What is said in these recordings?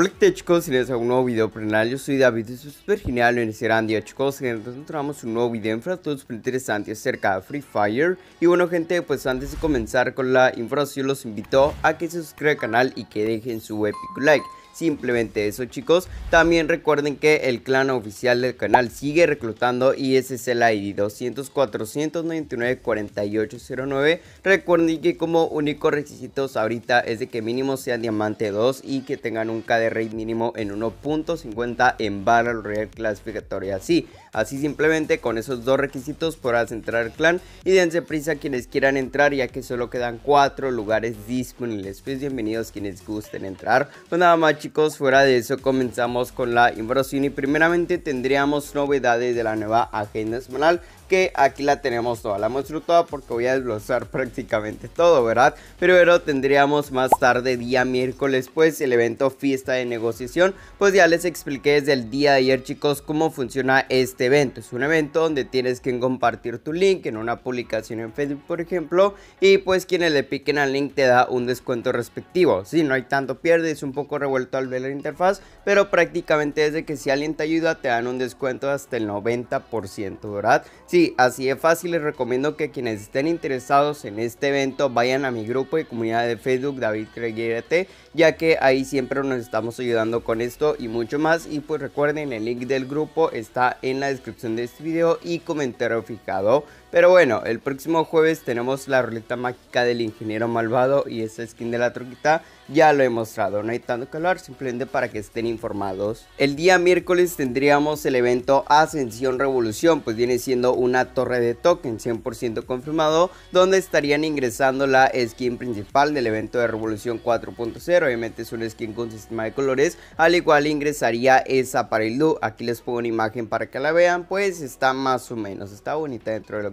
Hola ¿qué tal chicos, les a un nuevo video penal, yo soy David, y es súper genial en este día chicos, encontramos un nuevo video infración súper interesante acerca de Free Fire y bueno gente, pues antes de comenzar con la infración los invito a que se suscriban al canal y que dejen su epic like Simplemente eso chicos. También recuerden que el clan oficial del canal sigue reclutando y ese es el ID 200 499 4809. Recuerden que como únicos requisitos ahorita es de que mínimo sean diamante 2 y que tengan un KD mínimo en 1.50 en Battle Royale clasificatoria así. Así simplemente con esos dos requisitos podrás entrar al clan y dense prisa quienes quieran entrar ya que solo quedan cuatro lugares disponibles. Pues bienvenidos quienes gusten entrar. Pues nada más chicos, fuera de eso comenzamos con la inversión y primeramente tendríamos novedades de la nueva agenda semanal que aquí la tenemos toda. La muestro toda porque voy a desglosar prácticamente todo, ¿verdad? Pero, tendríamos más tarde, día miércoles, pues el evento fiesta de negociación. Pues ya les expliqué desde el día de ayer, chicos, cómo funciona este evento. Es un evento donde tienes que compartir tu link en una publicación en Facebook, por ejemplo. Y pues quienes le piquen al link te da un descuento respectivo. Si no hay tanto pierdes, un poco revuelto al ver la interfaz, pero prácticamente desde que si alguien te ayuda te dan un descuento hasta el 90%, ¿verdad? Si así de fácil les recomiendo que quienes estén interesados en este evento vayan a mi grupo de comunidad de Facebook David Creguirete, ya que ahí siempre nos estamos ayudando con esto y mucho más. Y pues recuerden, el link del grupo está en la descripción de este video y comentario fijado. Pero bueno, el próximo jueves tenemos la ruleta mágica del ingeniero malvado y esa skin de la troquita ya lo he mostrado, no hay tanto que hablar, simplemente para que estén informados. El día miércoles tendríamos el evento Ascensión Revolución, pues viene siendo una torre de token 100% confirmado, donde estarían ingresando la skin principal del evento de Revolución 4.0, obviamente es una skin con sistema de colores, al igual ingresaría esa para el Aquí les pongo una imagen para que la vean, pues está más o menos, está bonita dentro de lo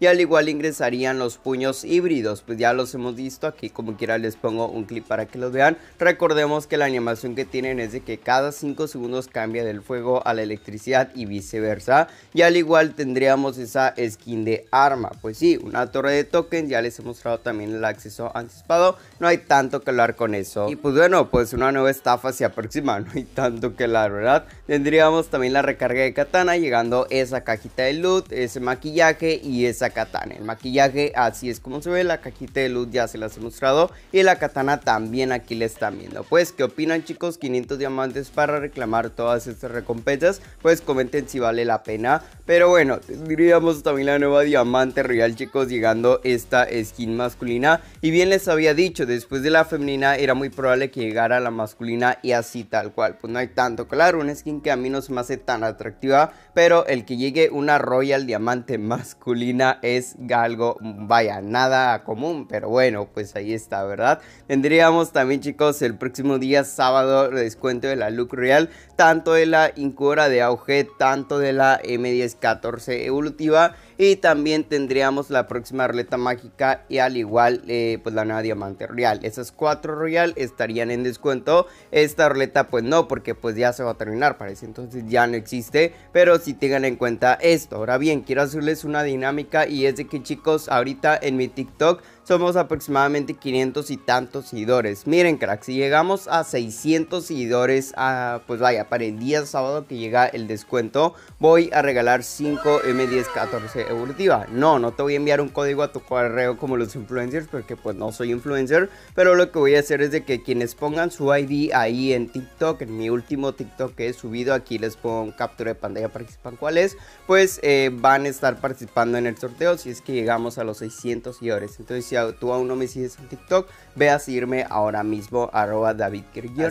y al igual ingresarían los puños híbridos, pues ya los hemos visto aquí como quiera les pongo un clip para que los vean. Recordemos que la animación que tienen es de que cada 5 segundos cambia del fuego a la electricidad y viceversa y al igual tendríamos esa skin de arma, pues sí, una torre de token, ya les he mostrado también el acceso anticipado, no hay tanto que hablar con eso. Y pues bueno, pues una nueva estafa se aproxima, no hay tanto que hablar, ¿verdad? Tendríamos también la recarga de katana llegando esa cajita de loot, ese maquillaje y esa katana. El maquillaje así es como se ve, la cajita de luz ya se las he mostrado y la katana también aquí la están viendo. Pues, ¿qué opinan chicos? 500 diamantes para reclamar todas estas recompensas, pues comenten si vale la pena. Pero bueno, diríamos también la nueva diamante real chicos llegando esta skin masculina. Y bien les había dicho, después de la femenina era muy probable que llegara la masculina y así tal cual. Pues no hay tanto, claro, una skin que a mí no se me hace tan atractiva, pero el que llegue una Royal Diamante más masculina es galgo vaya, nada común, pero bueno, pues ahí está, ¿verdad? Tendríamos también, chicos, el próximo día sábado descuento de la Look Real, tanto de la Incubora de Auge, tanto de la M1014 Evolutiva y también tendríamos la próxima arleta mágica y al igual eh, pues la nueva diamante real. Esas cuatro royal estarían en descuento. Esta ruleta pues no porque pues ya se va a terminar parece. Entonces ya no existe. Pero si tengan en cuenta esto. Ahora bien quiero hacerles una dinámica y es de que chicos ahorita en mi TikTok somos aproximadamente 500 y tantos seguidores. Miren, cracks, si llegamos a 600 seguidores, a ah, pues vaya, para el día sábado que llega el descuento, voy a regalar 5 M1014 Evolutiva. No, no te voy a enviar un código a tu correo como los influencers, porque pues no soy influencer, pero lo que voy a hacer es de que quienes pongan su ID ahí en TikTok, en mi último TikTok que he subido, aquí les pongo un captura de pantalla para que cuál es, pues eh, van a estar participando en el sorteo si es que llegamos a los 600 seguidores. Entonces, si tú aún no me sigues en TikTok, ve a seguirme ahora mismo, arroba David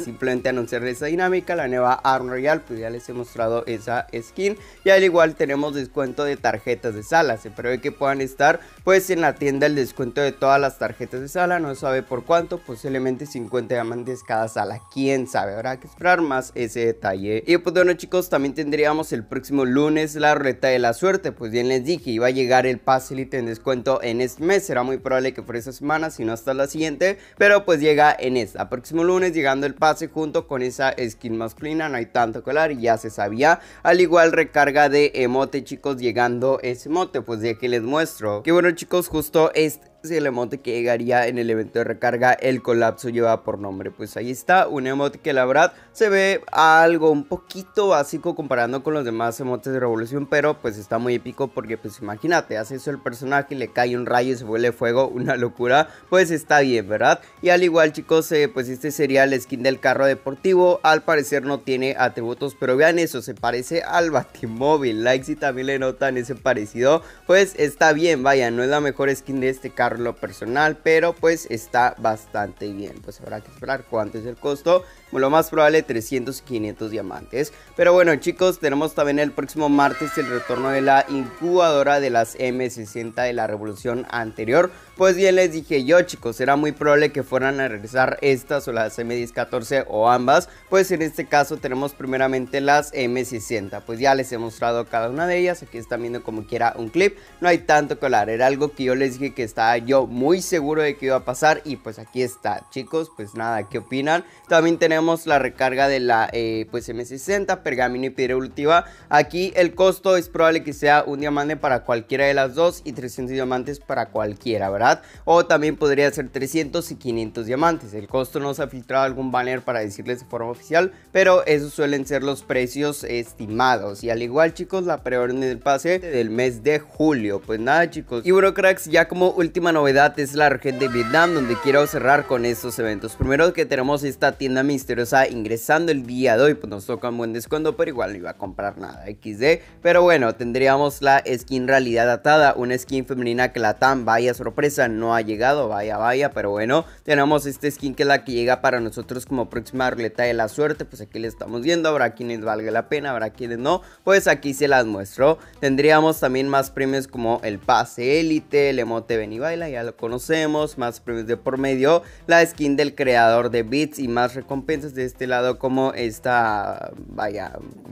Simplemente anunciarles esa dinámica, la nueva Arm Royal, pues ya les he mostrado esa skin. Y al igual tenemos descuento de tarjetas de sala. Se prevé que puedan estar pues en la tienda el descuento de todas las tarjetas de sala. No sabe por cuánto, posiblemente 50 diamantes cada sala. Quién sabe, habrá que esperar más ese detalle. Y pues bueno chicos, también tendríamos el próximo lunes la ruleta de la suerte. Pues bien les dije, iba a llegar el pase elite en descuento en este mes. Será muy probable que fue esa semana, sino hasta la siguiente. Pero pues llega en esta. Próximo lunes llegando el pase junto con esa skin masculina. No hay tanto colar y ya se sabía. Al igual recarga de emote, chicos, llegando ese emote. Pues ya que les muestro. Que bueno, chicos, justo es el emote que llegaría en el evento de recarga, el colapso lleva por nombre. Pues ahí está, un emote que la verdad se ve algo un poquito básico comparando con los demás emotes de revolución, pero pues está muy épico porque pues imagínate, hace eso el personaje, le cae un rayo y se vuelve fuego, una locura, pues está bien, ¿verdad? Y al igual chicos, eh, pues este sería el skin del carro deportivo, al parecer no tiene atributos, pero vean eso, se parece al Batimóvil, like si también le notan ese parecido, pues está bien, vaya, no es la mejor skin de este carro lo personal, pero pues está bastante bien. Pues habrá que esperar cuánto es el costo lo más probable 300 y 500 diamantes. Pero bueno chicos, tenemos también el próximo martes el retorno de la incubadora de las M60 de la revolución anterior. Pues bien les dije yo chicos, era muy probable que fueran a regresar estas o las M1014 o ambas. Pues en este caso tenemos primeramente las M60. Pues ya les he mostrado cada una de ellas, aquí están viendo como quiera un clip. No hay tanto que hablar, era algo que yo les dije que estaba yo muy seguro de que iba a pasar y pues aquí está chicos, pues nada, ¿qué opinan? También tenemos la recarga de la eh, pues M60, pergamino y piedra evolutiva. Aquí el costo es probable que sea un diamante para cualquiera de las dos y 300 diamantes para cualquiera, ¿verdad? O también podría ser 300 y 500 diamantes. El costo no se ha filtrado algún banner para decirles de forma oficial, pero esos suelen ser los precios estimados. Y al igual chicos, la preorden del pase del mes de julio. Pues nada chicos. Y burocracks ya como última novedad es la región de Vietnam donde quiero cerrar con estos eventos. Primero que tenemos esta tienda mixta ingresando el día de hoy. Pues nos toca un buen descuento, pero igual no iba a comprar nada XD. Pero bueno, tendríamos la skin realidad atada, una skin femenina que la tan vaya sorpresa, no ha llegado, vaya, vaya. Pero bueno, tenemos esta skin que es la que llega para nosotros como próxima ruleta de la suerte. Pues aquí le estamos viendo, habrá quienes valga la pena, habrá quienes no. Pues aquí se las muestro. Tendríamos también más premios como el pase élite, el emote ven y baila, ya lo conocemos. Más premios de por medio, la skin del creador de bits y más recompensas de este lado como esta, vaya,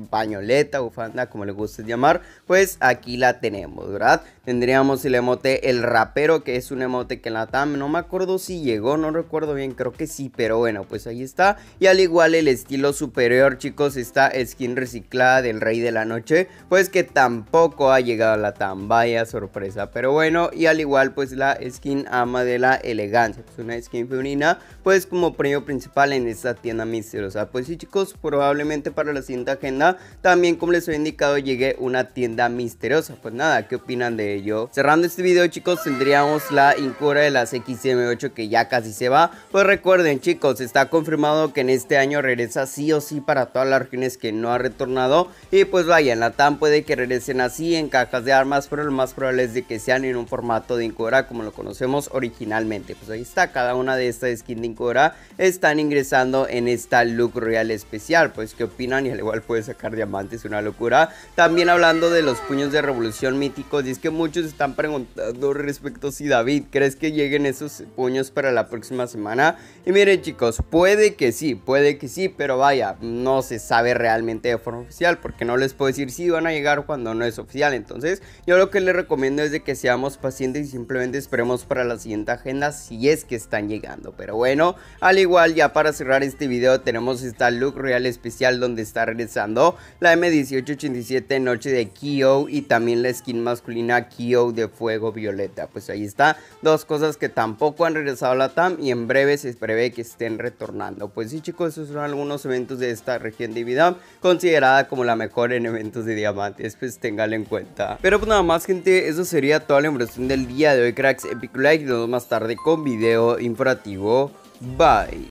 pañoleta, bufanda, como le guste llamar, pues aquí la tenemos, ¿verdad? Tendríamos el emote El Rapero, que es un emote que en la TAM, no me acuerdo si llegó, no recuerdo bien, creo que sí, pero bueno, pues ahí está. Y al igual el estilo superior, chicos, esta skin reciclada del Rey de la Noche, pues que tampoco ha llegado a la TAM, vaya sorpresa, pero bueno, y al igual pues la skin ama de la elegancia, pues una skin femenina, pues como premio principal en esta tienda misteriosa. Pues sí chicos, probablemente para la siguiente agenda también como les He indicado llegue una tienda misteriosa. Pues nada, ¿qué opinan de ello? Cerrando este video chicos tendríamos la incura de las XM8 que ya casi se va. Pues recuerden chicos, está confirmado que en este año regresa sí o sí para todas las regiones que no ha retornado. Y pues vaya, la tan puede que regresen así en cajas de armas, pero lo más probable es de que sean en un formato de Incora como lo conocemos originalmente. Pues ahí está, cada una de estas skins de Incora están ingresando en esta look real especial. Pues, ¿qué opinan? Y al igual puede sacar diamantes, una locura. También hablando de los puños de revolución míticos, y es que muchos están preguntando respecto si David, ¿crees que lleguen esos puños para la próxima semana? Y miren, chicos, puede que sí, puede que sí, pero vaya, no se sabe realmente de forma oficial, porque no les puedo decir si van a llegar cuando no es oficial. Entonces, yo lo que les recomiendo es de que seamos pacientes y simplemente esperemos para la siguiente agenda si es que están llegando. Pero bueno, al igual, ya para cerrar este video tenemos esta look real especial donde está regresando la M1887 Noche de Kyo y también la skin masculina Kyo de Fuego Violeta. Pues ahí está, dos cosas que tampoco han regresado a la TAM y en breve se prevé que estén retornando. Pues sí chicos, esos son algunos eventos de esta región de vida considerada como la mejor en eventos de diamantes, pues ténganlo en cuenta. Pero pues nada más gente, eso sería toda la impresión del día de hoy cracks, epic like, nos vemos más tarde con video informativo. Bye.